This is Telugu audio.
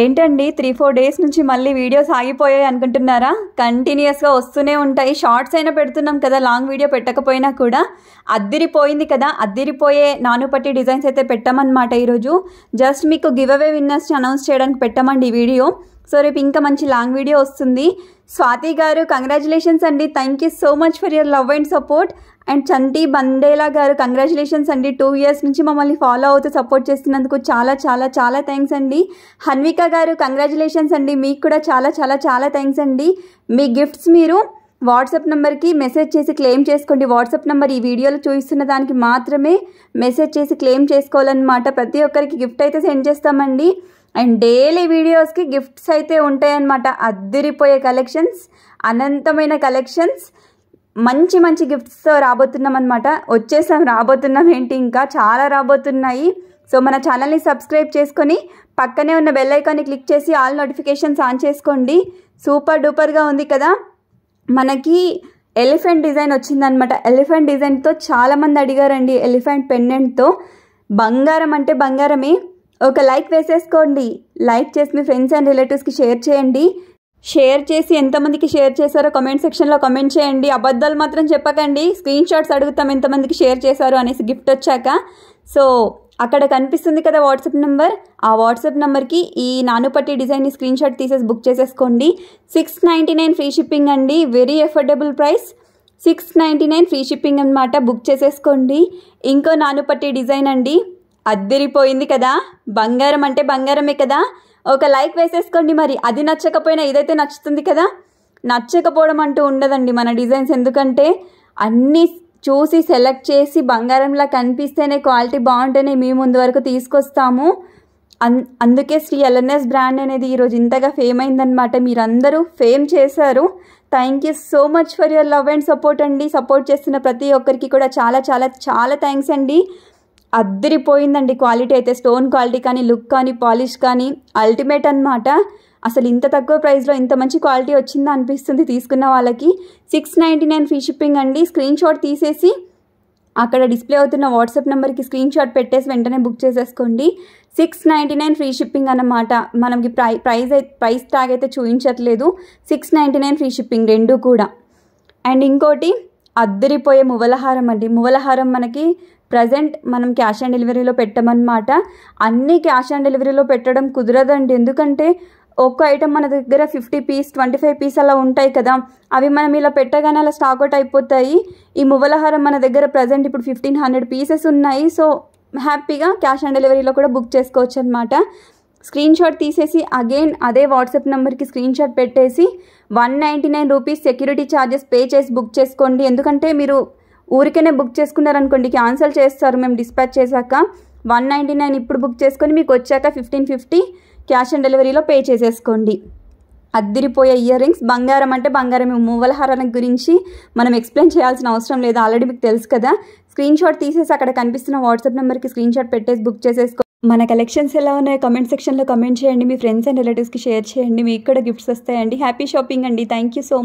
ఏంటండి త్రీ ఫోర్ డేస్ నుంచి మళ్ళీ వీడియోస్ ఆగిపోయాయి అనుకుంటున్నారా కంటిన్యూస్గా వస్తూనే ఉంటాయి షార్ట్స్ అయినా పెడుతున్నాం కదా లాంగ్ వీడియో పెట్టకపోయినా కూడా అద్దిరిపోయింది కదా అద్దిరిపోయే నానుపట్టి డిజైన్స్ అయితే పెట్టామన్నమాట ఈరోజు జస్ట్ మీకు గివ్ అవే విన్నర్స్ని అనౌన్స్ చేయడానికి పెట్టామండి ఈ వీడియో సో రేపు ఇంకా మంచి లాంగ్ వీడియో వస్తుంది స్వాతి గారు కంగ్రాచులేషన్స్ అండి thank you so much for your love and support and Chanti Bandela గారు కంగ్రాచులేషన్స్ అండి టూ ఇయర్స్ నుంచి మమ్మల్ని ఫాలో అవుతూ సపోర్ట్ చేస్తున్నందుకు చాలా చాలా చాలా థ్యాంక్స్ అండి హన్విక గారు కంగ్రాచులేషన్స్ అండి మీకు కూడా చాలా చాలా చాలా థ్యాంక్స్ అండి మీ గిఫ్ట్స్ మీరు వాట్సాప్ నెంబర్కి మెసేజ్ చేసి క్లెయిమ్ చేసుకోండి వాట్సాప్ నెంబర్ ఈ వీడియోలో చూపిస్తున్న దానికి మాత్రమే మెసేజ్ చేసి క్లెయిమ్ చేసుకోవాలన్నమాట ప్రతి ఒక్కరికి గిఫ్ట్ అయితే సెండ్ చేస్తామండి అండ్ డైలీ వీడియోస్కి గిఫ్ట్స్ అయితే ఉంటాయన్నమాట అద్దిరిపోయే కలెక్షన్స్ అనంతమైన కలెక్షన్స్ మంచి మంచి గిఫ్ట్స్తో రాబోతున్నాం అనమాట వచ్చేసాం రాబోతున్నాం ఏంటి ఇంకా చాలా రాబోతున్నాయి సో మన ఛానల్ని సబ్స్క్రైబ్ చేసుకొని పక్కనే ఉన్న బెల్లైకాన్ని క్లిక్ చేసి ఆల్ నోటిఫికేషన్స్ ఆన్ చేసుకోండి సూపర్ డూపర్గా ఉంది కదా మనకి ఎలిఫెంట్ డిజైన్ వచ్చిందనమాట ఎలిఫెంట్ డిజైన్తో చాలామంది అడిగారండి ఎలిఫెంట్ పెండెంట్తో బంగారం అంటే బంగారమే ఒక లైక్ వేసేసుకోండి లైక్ చేసి మీ ఫ్రెండ్స్ అండ్ రిలేటివ్స్కి షేర్ చేయండి షేర్ చేసి ఎంతమందికి షేర్ చేశారో కమెంట్ సెక్షన్లో కమెంట్ చేయండి అబద్ధాలు మాత్రం చెప్పకండి స్క్రీన్ షాట్స్ అడుగుతాం ఎంతమందికి షేర్ చేశారు అనేసి గిఫ్ట్ వచ్చాక సో అక్కడ కనిపిస్తుంది కదా వాట్సాప్ నెంబర్ ఆ వాట్సాప్ నెంబర్కి ఈ నానుపట్టి డిజైన్ స్క్రీన్ షాట్ తీసేసి బుక్ చేసేసుకోండి six ninety nine free shipping అండి very affordable price six ninety nine free shipping అనమాట బుక్ చేసేసుకోండి ఇంకో నానుపట్టి డిజైన్ అండి అద్దరిపోయింది కదా బంగారం అంటే బంగారమే కదా ఒక లైక్ వేసేసుకోండి మరి అది నచ్చకపోయినా ఇదైతే నచ్చుతుంది కదా నచ్చకపోవడం అంటూ ఉండదండి మన డిజైన్స్ ఎందుకంటే అన్నీ చూసి సెలెక్ట్ చేసి బంగారంలా కనిపిస్తేనే క్వాలిటీ బాగుంటేనే మీ ముందు వరకు తీసుకొస్తాము అన్ అందుకే శ్రీ ఎల్ఎన్ఎస్ బ్రాండ్ అనేది ఈరోజు ఇంతగా ఫేమ్ అయిందనమాట మీరందరూ ఫేమ్ చేశారు thank you so much for your love and support అండి సపోర్ట్ చేస్తున్న ప్రతి ఒక్కరికి కూడా చాలా చాలా చాలా థ్యాంక్స్ అండి అద్దరిపోయిందండి క్వాలిటీ అయితే స్టోన్ క్వాలిటీ కానీ లుక్ కానీ పాలిష్ కానీ అల్టిమేట్ అనమాట అసలు ఇంత తక్కువ ప్రైస్లో ఇంత మంచి క్వాలిటీ వచ్చిందా అనిపిస్తుంది తీసుకున్న వాళ్ళకి six ninety nine free shipping అండి స్క్రీన్ షాట్ తీసేసి అక్కడ డిస్ప్లే అవుతున్న వాట్సాప్ నెంబర్కి స్క్రీన్ షాట్ పెట్టేసి వెంటనే బుక్ చేసేసుకోండి six ninety nine free shipping అన్నమాట మనకి ప్రై ప్రైస్ ప్రైస్ ట్యాగ్ అయితే చూపించట్లేదు six ninety nine free shipping రెండు కూడా అండ్ ఇంకోటి అద్దరిపోయే మువలహారం అండి మువలహారం మనకి ప్రజెంట్ మనం క్యాష్ ఆన్ డెలివరీలో పెట్టమన్నమాట అన్నీ క్యాష్ ఆన్ డెలివరీలో పెట్టడం కుదరదండి ఎందుకంటే ఒక్క ఐటమ్ మన దగ్గర fifty piece twenty five piece అలా ఉంటాయి కదా అవి మనం ఇలా పెట్టగానే అలా స్టాక్ అవుట్ అయిపోతాయి ఈ మువ్వలహారం మన దగ్గర ప్రజెంట్ ఇప్పుడు ఫిఫ్టీన్ హండ్రెడ్ పీసెస్ ఉన్నాయి సో హ్యాపీగా క్యాష్ ఆన్ డెలివరీలో కూడా బుక్ చేసుకోవచ్చు అనమాట స్క్రీన్ షాట్ తీసేసి అగైన్ అదే వాట్సాప్ నెంబర్కి స్క్రీన్ షాట్ పెట్టేసి one ninety nine rupees security charges pay చేసి బుక్ చేసుకోండి ఎందుకంటే మీరు ఊరికేనే బుక్ చేసుకున్నారనుకోండి క్యాన్సిల్ చేస్తారు మేము డిస్పాచ్ చేశాక వన్ నైంటీ నైన్ ఇప్పుడు బుక్ చేసుకొని మీకు వచ్చాక ఫిఫ్టీన్ ఫిఫ్టీ క్యాష్ ఆన్ డెలివరీలో పే చేసేసుకోండి అద్దిరిపోయే ఇయర్ రింగ్స్ బంగారం అంటే బంగారం మూవల హారాల గురించి మనం ఎక్స్ప్లెయిన్ చేయాల్సిన అవసరం లేదు ఆల్రెడీ మీకు తెలుసు కదా స్క్రీన్ షాట్ తీసేసి అక్కడ కనిపిస్తున్న వాట్సాప్ నెంబర్కి స్క్రీన్ షాట్ పెట్టేసి బుక్ చేసేసుకో మన కలెక్షన్స్ ఎలా ఉన్నాయో కమెంట్ సెక్షన్లో కమెంట్ చేయండి మీ ఫ్రెండ్స్ అండ్ రిలేటివ్స్కి షేర్ చేయండి మీకు కూడా గిఫ్ట్స్ వస్తాయండి హ్యాపీ షాపింగ్ అండి థ్యాంక్ యూ సో మచ్